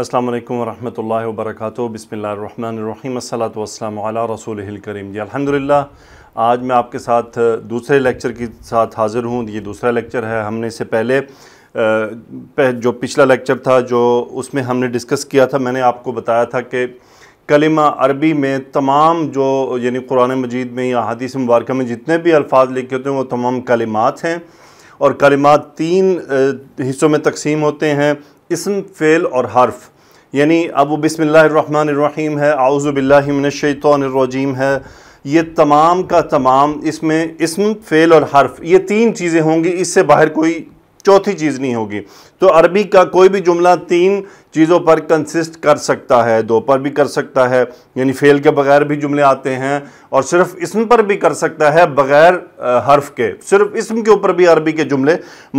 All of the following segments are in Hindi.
अस्सलाम वालेकुम वरहमतुल्लाहि वबरकातुहू बिस्मिल्लाहिर रहमानिर रहीम अला रसूलिल करीम जी अल्हम्दुलिल्लाह आज मैं आपके साथ दूसरे लेक्चर के साथ हाज़िर हूँ ये दूसरा लेक्चर है हमने इससे पहले जो पिछला लेक्चर था जो उसमें हमने डिस्कस किया था मैंने आपको बताया था कि कलिमा अरबी में तमाम जो यानी कुरान मजीद में या हदीस मुबारक में जितने भी अल्फाज लिखे होते हैं वो तमाम कलिमात हैं और कलिमात तीन हिस्सों में तकसीम होते हैं इसम फ़ेल और हर्फ यानी अब बिसमीम है आउज़बिल्लिमिनशैतरजीम है ये तमाम का तमाम इसमें इसम फ़ेल और हर्फ ये तीन चीज़ें होंगी इससे बाहर कोई चौथी चीज़ नहीं होगी तो अरबी का कोई भी जुमला तीन चीज़ों पर कंसिस्ट कर सकता है दो पर भी कर सकता है यानी फेल के बगैर भी जुमले आते हैं और सिर्फ इसम पर भी कर सकता है बगैर हर्फ के सिर्फ इसम के ऊपर भी अरबी के जुमले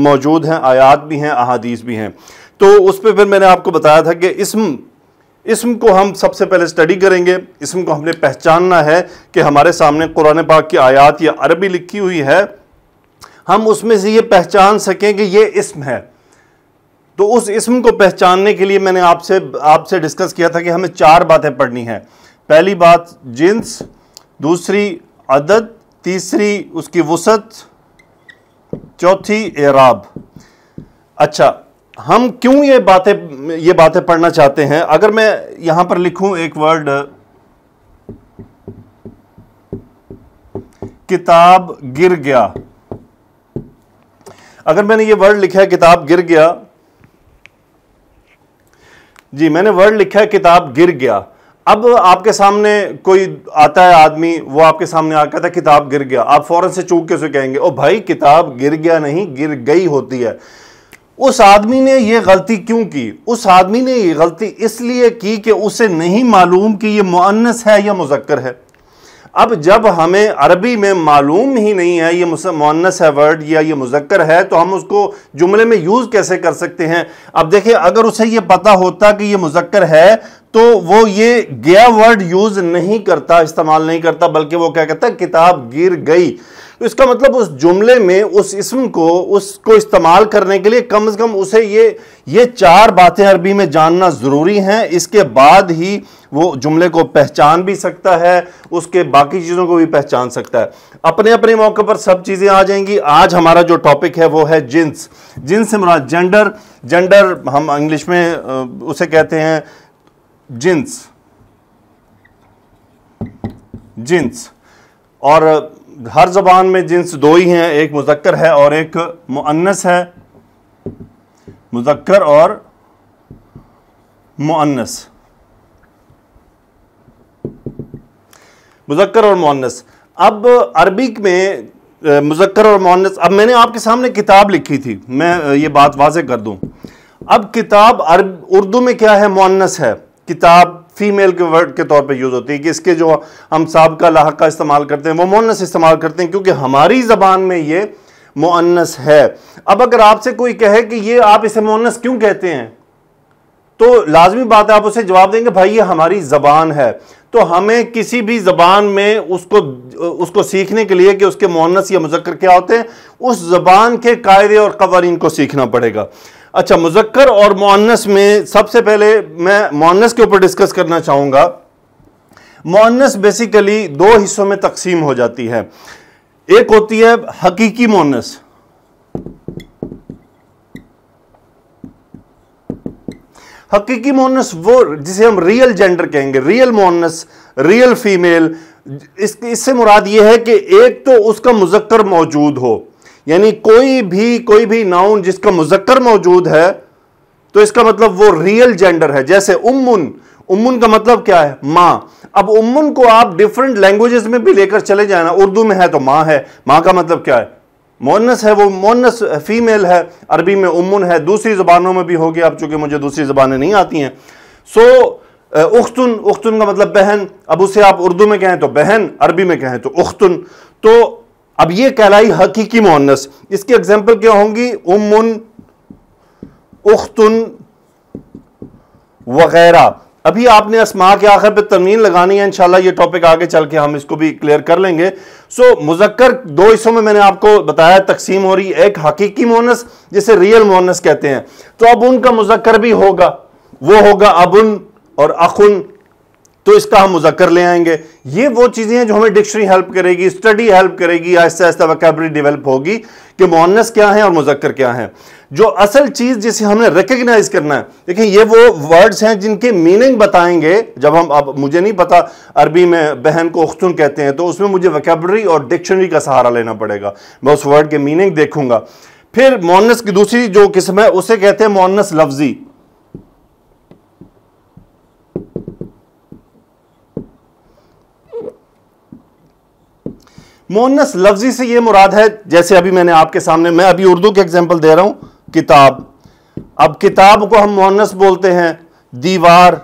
मौजूद हैं आयात भी हैं अहादीस भी हैं तो उस पर फिर मैंने आपको बताया था कि इसम इसम को हम सबसे पहले स्टडी करेंगे इसम को हमने पहचानना है कि हमारे सामने कुरान पाक की आयात या अरबी लिखी हुई है हम उसमें से ये पहचान सकें कि ये इसम है तो उस इसम को पहचानने के लिए मैंने आपसे आपसे डिस्कस किया था कि हमें चार बातें पढ़नी हैं पहली बात जिन्स दूसरी अदद तीसरी उसकी वसत चौथी एराब अच्छा हम क्यों ये बातें ये बातें पढ़ना चाहते हैं अगर मैं यहां पर लिखूं एक वर्ड किताब गिर गया अगर मैंने ये वर्ड लिखा है किताब गिर गया जी मैंने वर्ड लिखा है किताब गिर गया अब आपके सामने कोई आता है आदमी वो आपके सामने आ कहता है किताब गिर गया आप फौरन से चूक के उसे कहेंगे ओ भाई किताब गिर गया नहीं गिर गई होती है उस आदमी ने यह गलती क्यों की उस आदमी ने यह गलती इसलिए की कि उसे नहीं मालूम कि यह मुअन्नस है या मुजक्कर है अब जब हमें अरबी में मालूम ही नहीं है ये मुअन्नस है वर्ड या ये मुजक्कर है तो हम उसको जुमले में यूज़ कैसे कर सकते हैं अब देखिए अगर उसे ये पता होता कि ये मुजक्कर है तो वो ये गया वर्ड यूज़ नहीं करता इस्तेमाल नहीं करता बल्कि वो क्या कहता किताब गिर गई तो इसका मतलब उस जुमले में उस इसम को उसको इस्तेमाल करने के लिए कम से कम उसे ये ये चार बातें अरबी में जानना ज़रूरी हैं इसके बाद ही वो जुमले को पहचान भी सकता है उसके बाकी चीज़ों को भी पहचान सकता है अपने अपने मौके पर सब चीज़ें आ जाएंगी आज हमारा जो टॉपिक है वो है जिन्स जिन्स से मुराद जेंडर जेंडर हम इंग्लिश में उसे कहते हैं जिन्स जिन्स और हर जबान में जिन्स दो ही हैं एक मुजक्कर है और एक मुअन्नस है मुजक्कर और मुअन्नस मुजक्कर और मुअन्नस अब अरबिक में मुजक्कर और मुअन्नस अब मैंने आपके सामने किताब लिखी थी मैं ये बात वाजे कर दूं अब किताब अरब उर्दू में क्या है मुअन्नस है किताब फीमेल के वर्ड के तौर पे यूज़ होती है कि इसके जो हम साहब का लाक का इस्तेमाल करते हैं वो मुन्नस इस्तेमाल करते हैं क्योंकि हमारी ज़बान में ये मुन्नस है अब अगर आपसे कोई कहे कि ये आप इसे मुन्नस क्यों कहते हैं तो लाजमी बात है आप उसे जवाब देंगे भाई ये हमारी ज़बान है तो हमें किसी भी ज़बान में उसको उसको सीखने के लिए कि उसके मुन्नस या मुजक्र क्या होते हैं उस ज़बान के कायदे और कवानीन को सीखना पड़ेगा अच्छा मुजक्कर और मोनस में सबसे पहले मैं मुन्नस के ऊपर डिस्कस करना चाहूँगा मुन्नस बेसिकली दो हिस्सों में तकसीम हो जाती है एक होती है हकीकी मोनस हकीकी मोनस वो जिसे हम रियल जेंडर कहेंगे रियल मोनस रियल फीमेल इससे मुराद ये है कि एक तो उसका मुजक्कर मौजूद हो यानी कोई भी कोई भी नाउन जिसका मुजक्कर मौजूद है तो इसका मतलब वो रियल जेंडर है जैसे उम्मन उम्मन का मतलब क्या है माँ अब उम्मन को आप डिफरेंट लैंग्वेजेस में भी लेकर चले जाए ना उर्दू में है तो माँ है माँ का मतलब क्या है मोनस है वो मोनस फीमेल है अरबी में उम्मुन है दूसरी ज़बानों में भी होगी अब चूंकि मुझे दूसरी ज़बानें नहीं आती हैं सो उख्तुन उख्तुन का मतलब बहन अब उसे आप उर्दू में कहें तो बहन अरबी में कहें तो उख्तुन तो अब ये कहलाई हकीकी मोहनस इसके एग्जाम्पल क्या होंगी उमुन उख्तुन वगैरह अभी आपने असमा के आखिर पे तमीन लगानी है इंशाल्लाह ये टॉपिक आगे चल के हम इसको भी क्लियर कर लेंगे सो मुजक्कर दो हिस्सों में मैंने आपको बताया तकसीम हो रही है एक हकीकी मोहनस जिसे रियल मोहनस कहते हैं तो अब उनका मुजक्कर भी होगा वो होगा अबुन और अखुन तो इसका हम मुजक्कर ले आएंगे ये वो चीज़ें हैं जो हमें डिक्शनरी हेल्प करेगी स्टडी हेल्प करेगी आहिस्ता आहिस्ता वकैबरी डेवलप होगी कि मुन्नस क्या है और मुजक्कर क्या है जो असल चीज़ जिसे हमने रिकग्नाइज करना है देखिए ये वो वर्ड्स हैं जिनके मीनिंग बताएंगे जब हम अब मुझे नहीं पता अरबी में बहन को अख्तुन कहते हैं तो उसमें मुझे वकैबरी और डिक्शनरी का सहारा लेना पड़ेगा मैं उस वर्ड के मीनिंग देखूंगा फिर मोनस की दूसरी जो किस्म है उसे कहते हैं मोनस लफ्जी मोनस लफ्जी से ये मुराद है जैसे अभी मैंने आपके सामने मैं अभी उर्दू के एग्जाम्पल दे रहा हूँ किताब अब किताब को हम मोनस बोलते हैं दीवार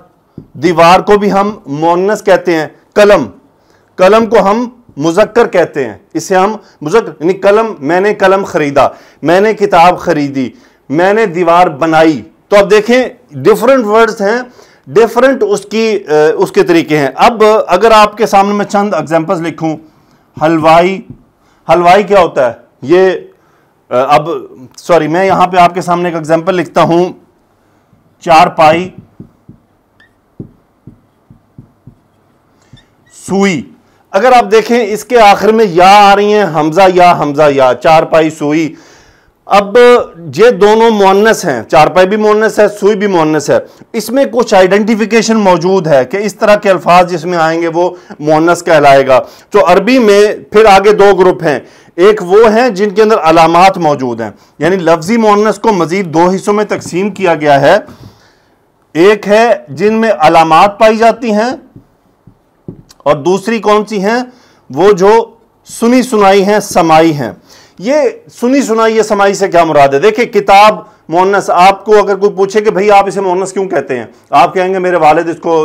दीवार को भी हम मोनस कहते हैं कलम कलम को हम मुजक्कर कहते हैं इसे हम मुजक्कर यानी कलम मैंने कलम खरीदा मैंने किताब खरीदी मैंने दीवार बनाई तो अब देखें डिफरेंट वर्ड्स हैं डिफरेंट उसकी उसके तरीके हैं अब अगर आपके सामने मैं चंद एग्जाम्पल्स लिखूं हलवाई हलवाई क्या होता है ये अब सॉरी मैं यहां पे आपके सामने एक एग्जांपल लिखता हूं चार पाई सुई अगर आप देखें इसके आखिर में या आ रही है हमजा या हमजा या चार पाई सुई अब ये दोनों मोनस हैं चारपाई भी मोनस है सुई भी मोनस है इसमें कुछ आइडेंटिफिकेशन मौजूद है कि इस तरह के अल्फाज जिसमें आएंगे वो मोनस कहलाएगा तो अरबी में फिर आगे दो ग्रुप हैं एक वो हैं जिनके अंदर अलामत मौजूद हैं यानी लफ्जी मोनस को मजीद दो हिस्सों में तकसीम किया गया है एक है जिनमें अलामत पाई जाती हैं और दूसरी कौन सी हैं वो जो सुनी सुनाई हैं समाई हैं ये सुनी सुनाई ये समाई से क्या मुराद है देखिए किताब मोनस आपको अगर कोई पूछे कि भाई आप इसे मोनस क्यों कहते हैं आप कहेंगे मेरे वालिद इसको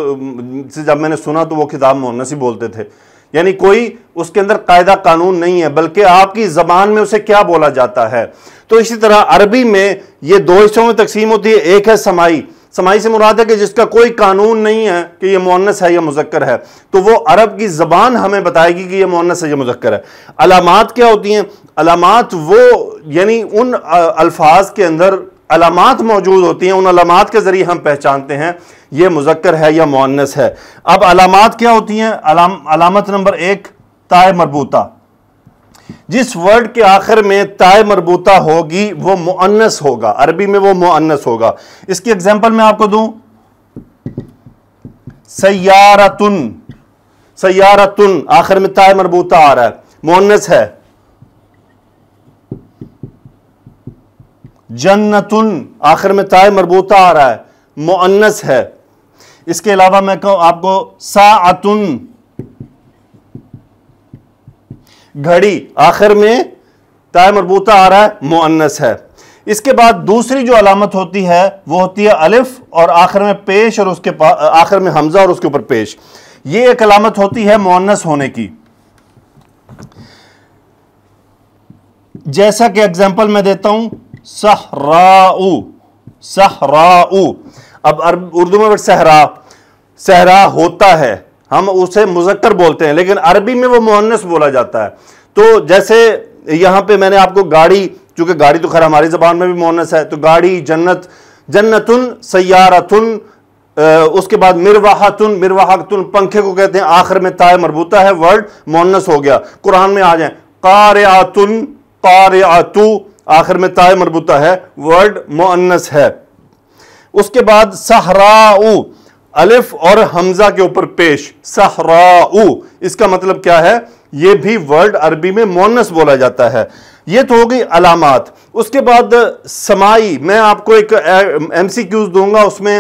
से जब मैंने सुना तो वो किताब मोनस ही बोलते थे यानी कोई उसके अंदर कायदा कानून नहीं है बल्कि आपकी जबान में उसे क्या बोला जाता है तो इसी तरह अरबी में ये दो हिस्सों में तकसीम होती है एक है समाई समाई से मुराद है कि जिसका कोई कानून नहीं है कि यह मोनस है या मुजक्कर है तो वह अरब की ज़बान हमें बताएगी कि यह मोनस है या मुजक्कर है अलामत क्या होती हैं अलामत वो यानी उन अल्फाज के अंदर अलामत मौजूद होती हैं उन अलामत के ज़रिए हम पहचानते हैं यह मुजक्कर है या मोनस है अब अलामत क्या होती हैं अलामत नंबर एक ताय मरबूता जिस वर्ड के आखिर में ताय मरबूता होगी वो मुअन्नस होगा अरबी में वो मुअन्नस होगा इसकी एग्जांपल मैं आपको दूं सयारतुन सयारतुन आखिर में ताय मरबूता आ रहा है मुअन्नस है जन्नतुन आखिर में ताय मरबूता आ रहा है मुअन्नस है इसके अलावा मैं कहूं आपको सातुन घड़ी आखिर में ताय मरबूता आ रहा है मुअन्नस है इसके बाद दूसरी जो अलामत होती है वो होती है अलिफ और आखिर में पेश और उसके आखिर में हमजा और उसके ऊपर पेश ये एक अलामत होती है मुअन्नस होने की जैसा कि एग्जाम्पल मैं देता हूं सहरा सहराऊ अब उर्दू में सहरा सहरा होता है हम उसे मुजक्कर बोलते हैं लेकिन अरबी में वो मुहन्नस बोला जाता है तो जैसे यहाँ पे मैंने आपको गाड़ी चूंकि गाड़ी तो खैर हमारी जबान में भी मोहनस है तो गाड़ी जन्नत जन्नतुन सयारतुन उसके बाद मिरवाहतुन मिरवाहतुन पंखे को कहते हैं आखिर में ताय मरबूता है वर्ड मोहनस हो गया कुरान में आ जाए कार आतुन कार आतु आखिर में ताय मरबूता है वर्ड मुन्नस है उसके बाद सहराऊ अलिफ और हमजा के ऊपर पेश सहरा इसका मतलब क्या है ये भी वर्ड अरबी में मोनस बोला जाता है ये तो हो गई अलामत उसके बाद समाई मैं आपको एक एम सी क्यूज दूंगा उसमें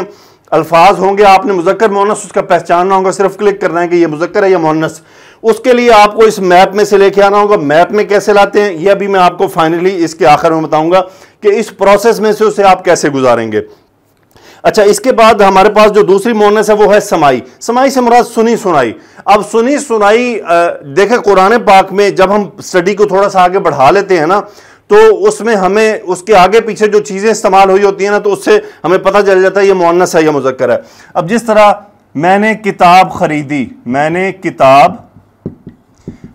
अल्फाज होंगे आपने मुजक्कर मोनस उसका पहचानना होगा सिर्फ क्लिक करना है कि ये मुजक्कर है या मोनस उसके लिए आपको इस मैप में से लेके आना होगा मैप में कैसे लाते हैं यह भी मैं आपको फाइनली इसके आखिर में बताऊंगा कि इस प्रोसेस में से उसे आप कैसे गुजारेंगे अच्छा इसके बाद हमारे पास जो दूसरी मोहनस है वो है समाई समाई से मुराद सुनी सुनाई अब सुनी सुनाई देखें कुरान पाक में जब हम स्टडी को थोड़ा सा आगे बढ़ा लेते हैं ना तो उसमें हमें उसके आगे पीछे जो चीज़ें इस्तेमाल हुई होती हैं ना तो उससे हमें पता चल जाता है ये मोहनस है या मुजक्कर है अब जिस तरह मैंने किताब खरीदी मैंने किताब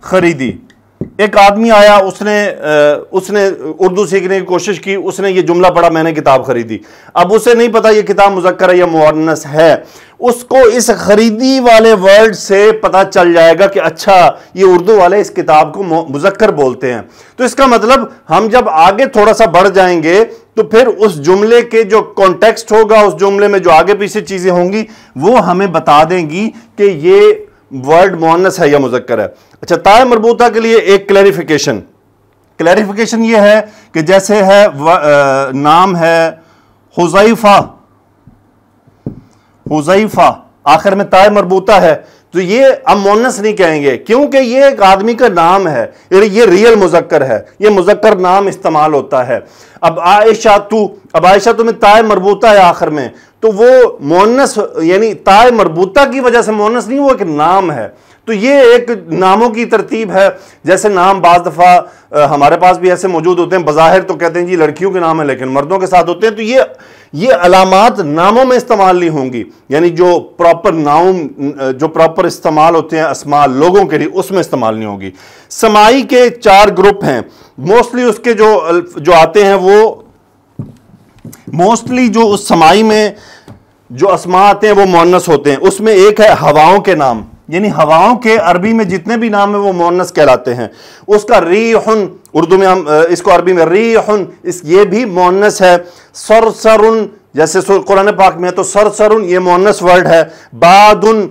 खरीदी एक आदमी आया उसने उसने उर्दू सीखने की कोशिश की उसने ये जुमला पढ़ा मैंने किताब खरीदी अब उसे नहीं पता ये किताब मुजक्र या मुआनस है उसको इस खरीदी वाले वर्ड से पता चल जाएगा कि अच्छा ये उर्दू वाले इस किताब को मुजक्कर बोलते हैं तो इसका मतलब हम जब आगे थोड़ा सा बढ़ जाएंगे तो फिर उस जुमले के जो कॉन्टेक्स्ट होगा उस जुमले में जो आगे पीछे चीज़ें होंगी वो हमें बता देंगी कि ये वर्ड मोहनस है या मुजक्कर है अच्छा ताय मरबूता के लिए एक क्लैरिफिकेशन क्लैरिफिकेशन ये है कि जैसे है व, आ, नाम है हुजैफा हुजैफा आखिर में ताय मरबूता है तो ये हम मोनस नहीं कहेंगे क्योंकि ये एक आदमी का नाम है ये रियल मुजक्कर है ये मुजक्कर नाम इस्तेमाल होता है अब आयशा तू अब आयशा तुम्हें ताय मरबूता है आखिर में तो वो मोनस यानी ताय मरबूता की वजह से मोनस नहीं वो एक नाम है तो ये एक नामों की तरतीब है जैसे नाम बज दफ़ा हमारे पास भी ऐसे मौजूद होते हैं बाहिर तो कहते हैं जी लड़कियों के नाम है लेकिन मर्दों के साथ होते हैं तो ये ये अलामत नामों में इस्तेमाल नहीं होंगी यानी जो प्रॉपर नाउम जो प्रॉपर इस्तेमाल होते हैं असमा लोगों के लिए उसमें इस्तेमाल नहीं होगी समाई के चार ग्रुप हैं मोस्टली उसके जो जो आते हैं वो मोस्टली जो उस समाई में जो असमा आते हैं वो मोनस होते हैं उसमें एक है हवाओं के नाम यानी हवाओं के अरबी में जितने भी नाम हैं वो मोनस कहलाते हैं उसका रीहन उर्दू में हम इसको अरबी में रीहन इस ये भी मोनस है उन जैसे कुरान पाक में है तो सरसरुन ये मोनस वर्ड है उन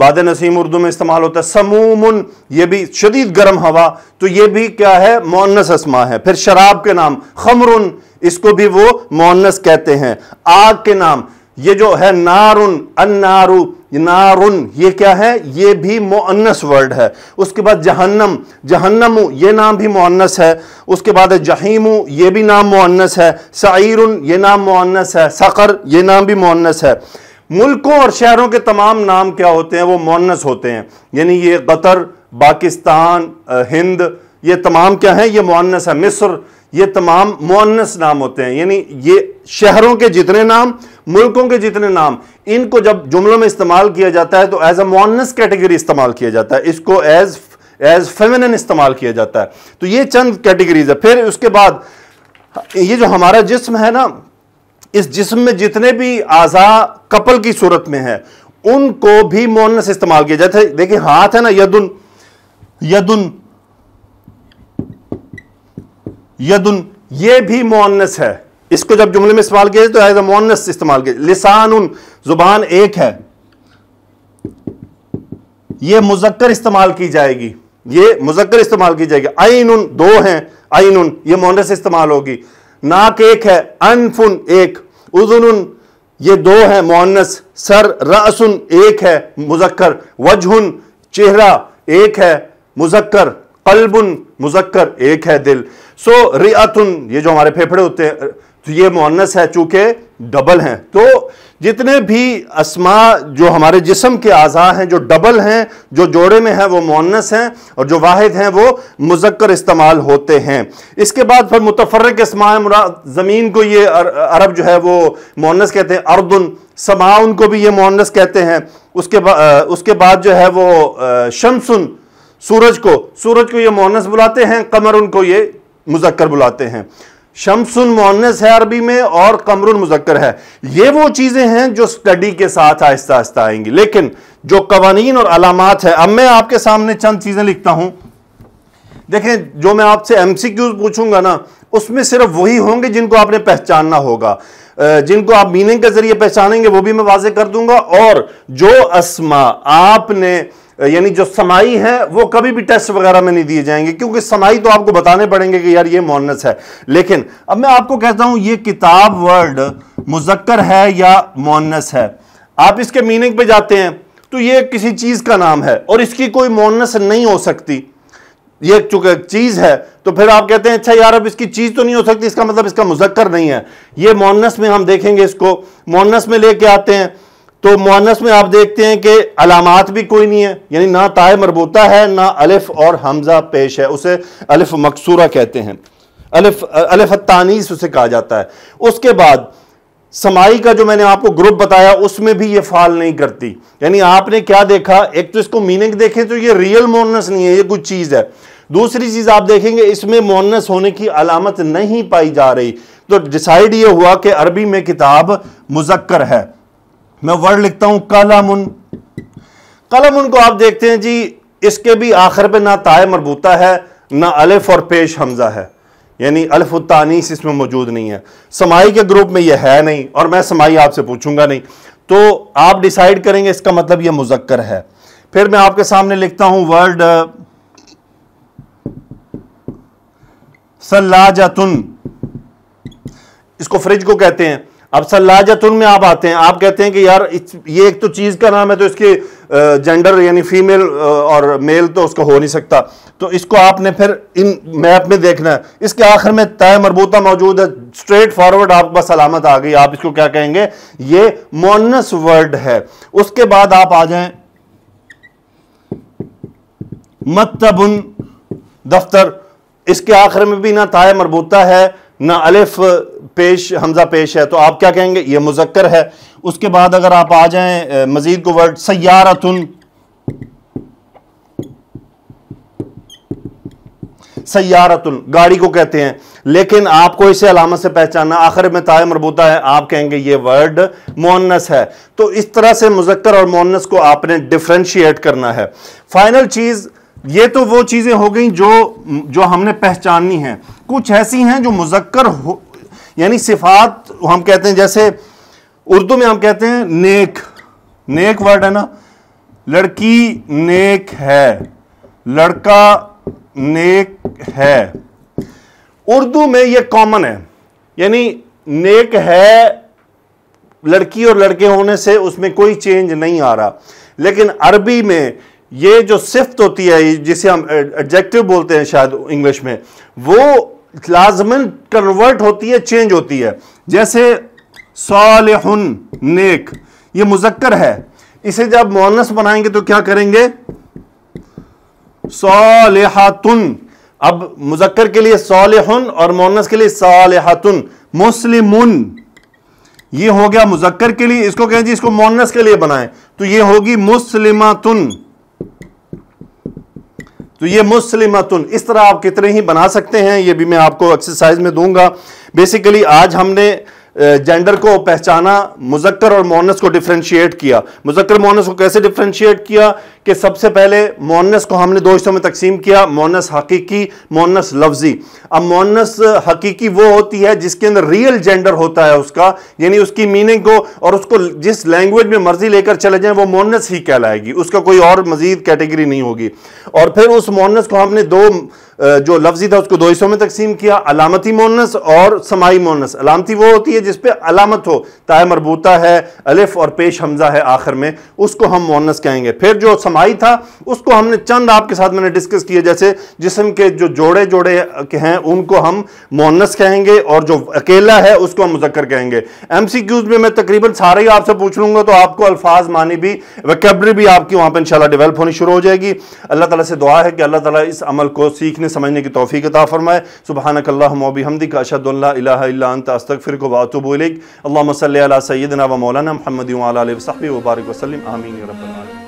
बाद नसीम उर्दू में इस्तेमाल होता है समूमन ये भी शदीद गर्म हवा तो ये भी क्या है मोनस असमा है फिर शराब के नाम खमरुन इसको भी वो मोनस कहते हैं आग के नाम ये जो है नारुन अन्नारु नारुन ये क्या है ये भी मोअन्नस वर्ड है उसके बाद जहन्नम जहन्नम ये नाम भी मोअन्नस है उसके बाद जहीम ये भी नाम मोअन्नस है सईरुन ये नाम मोअन्नस है सकर ये नाम भी मोअन्नस है मुल्कों और शहरों के तमाम नाम क्या होते हैं वो मोअन्नस होते हैं यानी ये कतर पाकिस्तान हिंद ये तमाम क्या है ये मोअन्नस है मिस्र ये तमाम मुन्नस नाम होते हैं यानी ये शहरों के जितने नाम मुल्कों के जितने नाम इनको जब जुमलों में इस्तेमाल किया जाता है तो एज अ मुन्नस कैटेगरी इस्तेमाल किया जाता है इसको एज एज फेमिनिन इस्तेमाल किया जाता है तो ये चंद कैटेगरीज है फिर उसके बाद ये जो हमारा जिस्म है ना इस जिस्म में जितने भी आज़ा कपल की सूरत में है उनको भी मोनस इस्तेमाल किया जाता है देखिए हाथ है ना यदुन यदुन यदुन ये भी मोनस है इसको जब जुमले में इस्तेमाल किया तो एज ए मोनस इस्तेमाल किया लिसान उन जुबान एक है ये मुजक्कर इस्तेमाल की जाएगी ये मुजक्कर इस्तेमाल की जाएगी आइन उन दो हैं आइन उन ये मोनस इस्तेमाल होगी नाक एक है अनफुन एक उजुन ये दो हैं मोनस सर रसुन एक है मुजक्कर वजहुन चेहरा एक है मुजक्कर कल्बुन मुजक्कर एक है दिल सो रियातुन ये जो हमारे फेफड़े होते हैं तो ये मुअन्नस है चूँकि डबल हैं तो जितने भी असमा जो हमारे जिसम के आज़ा हैं जो डबल हैं जो जोड़े में हैं वो मुअन्नस हैं और जो वाहिद हैं वो मुजक्कर इस्तेमाल होते हैं इसके बाद फिर मुतफरक इसमा मुराद ज़मीन को ये अरब जो है वो मुअन्नस कहते हैं अर्दन समा उनको भी ये मुअन्नस कहते हैं उसके बाद उसके बाद जो है वो शमसुन सूरज को सूरज को ये मोहनस बुलाते हैं कमर उनको ये मुजक्कर बुलाते हैं शमसुन मोहनस है अरबी में और कमरुन मुजक्कर है ये वो चीज़ें हैं जो स्टडी के साथ आहिस्ता आहिस्ता आएंगी लेकिन जो कवानीन और अलामत है अब मैं आपके सामने चंद चीज़ें लिखता हूं देखें जो मैं आपसे एम सी क्यूज पूछूंगा ना उसमें सिर्फ वही होंगे जिनको आपने पहचानना होगा जिनको आप मीनिंग के जरिए पहचानेंगे वो भी मैं वाजे कर दूंगा और जो असमा आपने यानी जो समाई है वो कभी भी टेस्ट वगैरह में नहीं दिए जाएंगे क्योंकि समाई तो आपको बताने पड़ेंगे कि यार ये मोनस है लेकिन अब मैं आपको कहता हूं ये किताब वर्ड मुजक्कर है या मोनस है आप इसके मीनिंग पे जाते हैं तो ये किसी चीज़ का नाम है और इसकी कोई मोनस नहीं हो सकती ये चूंकि चीज़ है तो फिर आप कहते हैं अच्छा यार अब इसकी चीज़ तो नहीं हो सकती इसका मतलब इसका मुजक्कर नहीं है ये मोनस में हम देखेंगे इसको मोनस में लेके आते हैं तो मुहनस में आप देखते हैं कि अलामत भी कोई नहीं है यानी ना ताय मरबूता है ना अलिफ और हमजा पेश है उसे अलिफ मकसूरा कहते हैं अलिफ अलिफ तानीस उसे कहा जाता है उसके बाद समाई का जो मैंने आपको ग्रुप बताया उसमें भी ये फाल नहीं करती यानी आपने क्या देखा एक तो इसको मीनिंग देखें तो ये रियल मोनस नहीं है ये कुछ चीज़ है दूसरी चीज़ आप देखेंगे इसमें मोनस होने की अलामत नहीं पाई जा रही तो डिसाइड ये हुआ कि अरबी में किताब मुजक्कर है मैं वर्ड लिखता हूं कलमुन कलमुन को आप देखते हैं जी इसके भी आखिर पे ना ताय मरबूता है ना अलिफ और पेश हमजा है यानी अल्फ तानीस इसमें मौजूद नहीं है समाई के ग्रुप में यह है नहीं और मैं समाई आपसे पूछूंगा नहीं तो आप डिसाइड करेंगे इसका मतलब यह मुजक्कर है फिर मैं आपके सामने लिखता हूं वर्ड सलाजातुन इसको फ्रिज को कहते हैं अब सलाजतुन में आप आते हैं आप कहते हैं कि यार ये एक तो चीज़ का नाम है तो इसके जेंडर यानी फीमेल और मेल तो उसका हो नहीं सकता तो इसको आपने फिर इन मैप में देखना है इसके आखिर में तय मरबूता मौजूद है स्ट्रेट फॉरवर्ड आप बस सलामत आ गई आप इसको क्या कहेंगे ये मोनस वर्ड है उसके बाद आप आ जाए मतबुन दफ्तर इसके आखिर में भी ना ताय मरबूता है ना अलिफ पेश हमजा पेश है तो आप क्या कहेंगे ये मुजक्कर है उसके बाद अगर आप आ जाएं मजीद को वर्ड सयारतुन सयारतुन गाड़ी को कहते हैं लेकिन आपको इसे अलामत से पहचानना आखिर में ताय मरबूता है आप कहेंगे ये वर्ड मोनस है तो इस तरह से मुजक्कर और मोनस को आपने डिफ्रेंशिएट करना है फाइनल चीज़ ये तो वो चीज़ें हो गई जो जो हमने पहचाननी है कुछ ऐसी हैं जो मुजक्कर हो यानी सिफात हम कहते हैं जैसे उर्दू में हम कहते हैं नेक नेक वर्ड है ना लड़की नेक है लड़का नेक है उर्दू में ये कॉमन है यानी नेक है लड़की और लड़के होने से उसमें कोई चेंज नहीं आ रहा लेकिन अरबी में ये जो सिफ्त होती है जिसे हम एडजेक्टिव बोलते हैं शायद इंग्लिश में वो लाजमन कन्वर्ट होती है चेंज होती है जैसे सालहुन नेक ये मुजक्कर है इसे जब मोनस बनाएंगे तो क्या करेंगे सालहातुन अब मुजक्कर के लिए सालहुन और मोनस के लिए सालहातुन मुस्लिमुन ये हो गया मुजक्कर के लिए इसको कहें जी इसको मोनस के लिए बनाएं तो ये होगी मुस्लिमातुन तो ये मुस्लिम इस तरह आप कितने ही बना सकते हैं ये भी मैं आपको एक्सरसाइज में दूंगा बेसिकली आज हमने जेंडर को पहचाना मुजक्कर और मोनस को डिफ्रेंशिएट किया मुजक्कर मोनस को कैसे डिफ्रेंशिएट किया कि सबसे पहले मोनस को हमने दो हिस्सों में तकसीम किया मोनस हकीकी मोनस लफ्जी अब मोनस हकीकी वो होती है जिसके अंदर रियल जेंडर होता है उसका यानी उसकी मीनिंग को और उसको जिस लैंग्वेज में मर्जी लेकर चले जाए वो मोनस ही कहलाएगी उसका कोई और मजीद कैटेगरी नहीं होगी और फिर उस मोनस को हमने दो जो लफ्जी था उसको दो हिस्सों में तकसीम किया अलामती मोनस और समाई मोनस अलामती वो होती है जिसपे अलामत हो ताय मरबूता है अलिफ और पेश हमजा है आखिर में उसको हम मोनस कहेंगे फिर जो समाई था उसको हमने चंद आपके साथ मैंने डिस्कस किया जैसे जिसम के जो जोड़े जोड़े के हैं उनको हम मोनस कहेंगे और जो अकेला है उसको हम मुजक्र कहेंगे एम सी क्यूज में मैं तकरीबन सारे ही आपसे पूछ लूंगा तो आपको अल्फाज मानी भी वैकेबरी भी आपकी वहाँ पर इन डेवलप होनी शुरू हो जाएगी अल्लाह तला से दुआ है कि अल्लाह तला इस अमल को सीखने समझने की तोफ़ी कता फ़रमाए सुबहानक अल्लाबी हमदी का अशद अशदल्लास्तफ़िर को वातुबलिक अल्लाह सल सैदना व मौलाना महमदी वाल वबारक वसलम आमीन रबाल